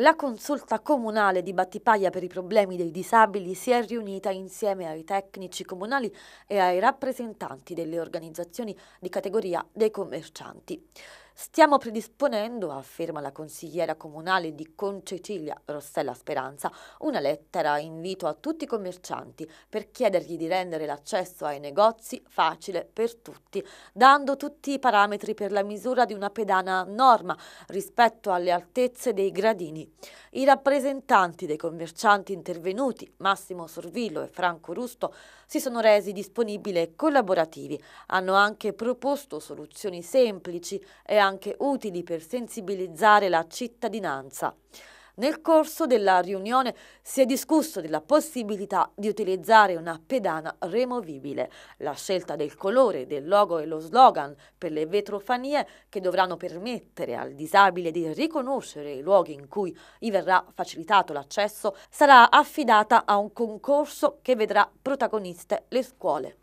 La consulta comunale di Battipaglia per i problemi dei disabili si è riunita insieme ai tecnici comunali e ai rappresentanti delle organizzazioni di categoria dei commercianti. Stiamo predisponendo, afferma la consigliera comunale di Concecilia Rossella Speranza, una lettera a invito a tutti i commercianti per chiedergli di rendere l'accesso ai negozi facile per tutti, dando tutti i parametri per la misura di una pedana norma rispetto alle altezze dei gradini. I rappresentanti dei commercianti intervenuti, Massimo Sorvillo e Franco Rusto, si sono resi disponibili e collaborativi. Hanno anche proposto soluzioni semplici e anche anche utili per sensibilizzare la cittadinanza. Nel corso della riunione si è discusso della possibilità di utilizzare una pedana removibile, la scelta del colore, del logo e lo slogan per le vetrofanie che dovranno permettere al disabile di riconoscere i luoghi in cui gli verrà facilitato l'accesso sarà affidata a un concorso che vedrà protagoniste le scuole.